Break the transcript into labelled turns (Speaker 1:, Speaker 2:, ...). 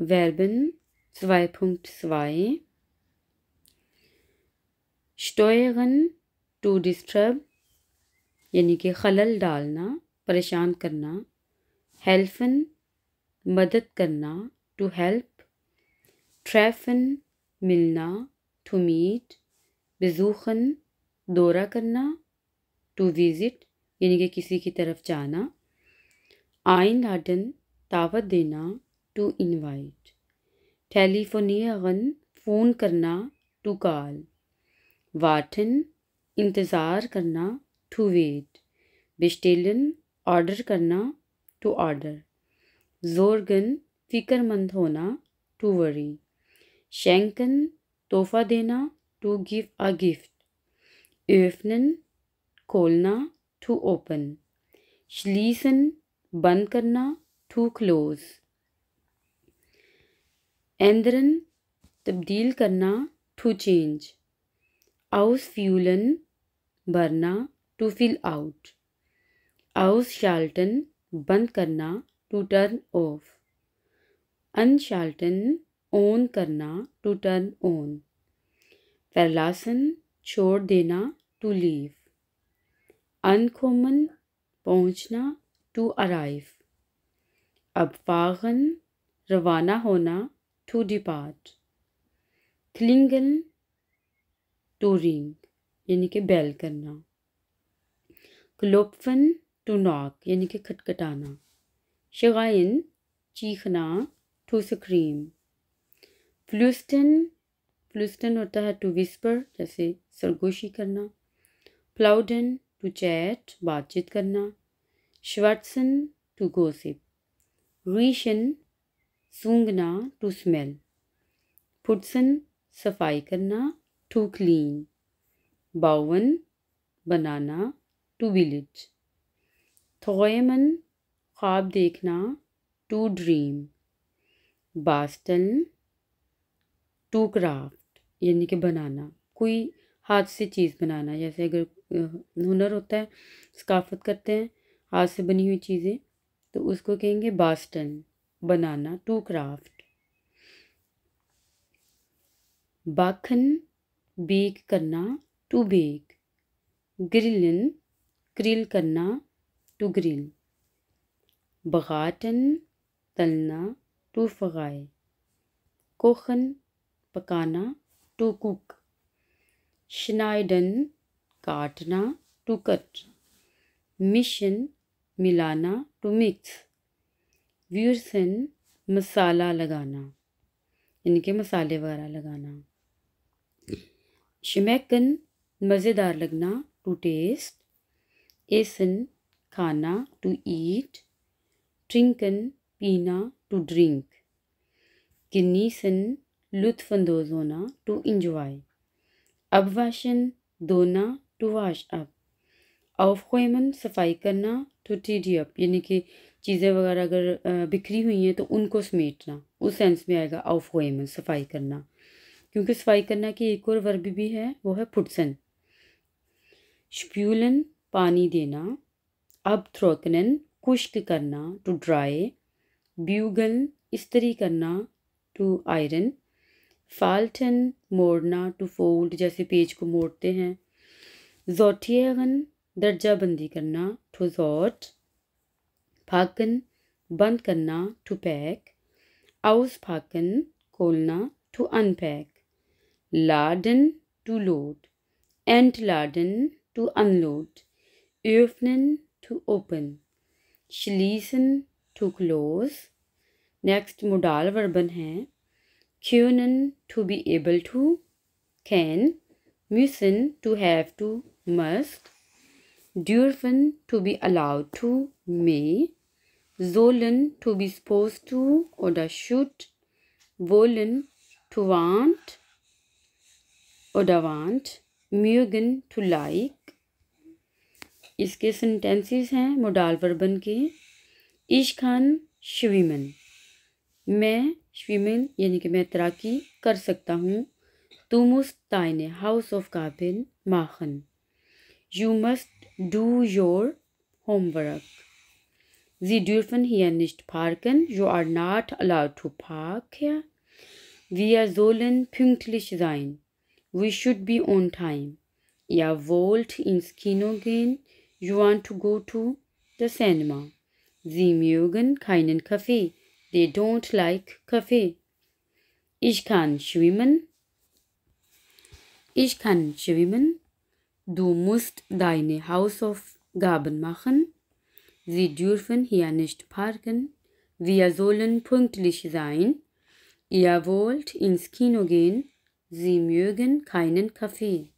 Speaker 1: Verben 2.2 Steuern to disturb यानी कि खलल डालना परेशान करना हेल्फन मदद करना टू हेल्प ट्रैफन मिलना टू मीट बेजूखन दौरा करना टू विज़िट यानी कि किसी की तरफ जाना आइन लाडन दावत देना टू इनवाइट टेलीफोनियन फ़ोन करना टू कॉल वाटन इंतज़ार करना टू वेट बिस्टेलन ऑर्डर करना टू ऑर्डर जोरगन फ़िक्रमंद होना टू वरी शेंकन तोहफ़ा देना टू गिव अ गिफ्ट एफनन खोलना टू ओपन श्लीसन बंद करना टू क्लोज़ ändern तब्दील करना टू चेंज आउस फ्यूलन भरना टू फिल आउट आउस शाल्टन बंद करना टू टर्न ऑफ अनशाल्टन ऑन करना टू टर्न ऑन फैलासन छोड़ देना टू लीव अनखोमन पहुंचना टू अराइव अब फागन रवाना होना to depart klingen to ring यानी कि बैल करना क्लोपफन टू नाक यानी कि खटखटाना शगाइन चीखना टू स्क्रीम फ्लूस्टन फ्लूस्टन होता है टू विस्पर जैसे सरगोशी करना प्लाउडन टू चैट बातचीत करना श्वाटसन टू गोसिप रीशन सूंघना टू स्मेल फुटसन सफाई करना टू क्लीन बावन बनाना टू विलेज थोएमन ख्वाब देखना टू ड्रीम बास्टन टू क्राफ्ट यानी कि बनाना कोई हाथ से चीज़ बनाना जैसे अगर हुनर होता है सकाफत करते हैं हाथ से बनी हुई चीज़ें तो उसको कहेंगे बास्टन बनाना टू क्राफ्ट बाखन बेक करना टू बेक ग्रिलन ग्रिल करना टू ग्रिल बगाटन तलना टू फगाए कोखन पकाना टू कुक शनाइडन काटना टू कट मिशन मिलाना टू मिक्स व्यूरसन मसाला लगाना यानी कि मसाले वगैरह लगाना शमैकन मज़ेदार लगना टू टेस्ट एसन खाना टू ईट ट्रिंकन पीना टू ड्रिंक किन्नीसन लुत्फानंदोज होना टू इंजॉय अब वाशन धोना टू वाश अप अवखोयमन सफाई करना टू टीडी अप यानी कि चीज़ें वगैरह अगर बिखरी हुई हैं तो उनको समेटना उस सेंस में आएगा ऑफ गोएमन सफाई करना क्योंकि सफाई करना की एक और वर्ब भी है वो है फुटसन शप्यूलन पानी देना अब थ्रोकनन खुश्क करना टू ड्राई ब्यूगन इस्तरी करना टू आयरन फाल्टन मोड़ना टू फोल्ड जैसे पेज को मोड़ते हैं दर्जा बंदी करना टू जोट भागन बंद करना टू पैक आउस भागन खोलना टू अनपैक लाडन टू लोड एंड लाडन टू अनलोड यूफनन टू ओपन शलीसन टू क्लोज नेक्स्ट मुडाल वर्बन है क्यूनन to be able to can म्यूसन टू हैव टू मस्ट ड्यूरफन to be allowed to may sollen to be supposed to oder should, wollen to want oder want, mögen to like. इसके sentences हैं मोडाल वर्बन के इश खान श्विमन मैं श्विमन यानी कि मैं तैराकी कर सकता हूँ तू मुस्त ताइन हाउस ऑफ काबिल माखन you must do your homework Sie dürfen hier nicht parken. You are not allowed to park here. Wir sollen pünktlich sein. We should be on time. Ihr wollt ins Kino gehen. You want to go to the cinema. Sie mögen keinen Kaffee. They don't like Kaffee. Ich kann schwimmen. Ich kann schwimmen. Du musst deine Hausaufgaben machen. Sie dürfen hier nicht parken. Wir sollen pünktlich sein. Ihr wollt ins Kino gehen. Sie mögen keinen Kaffee.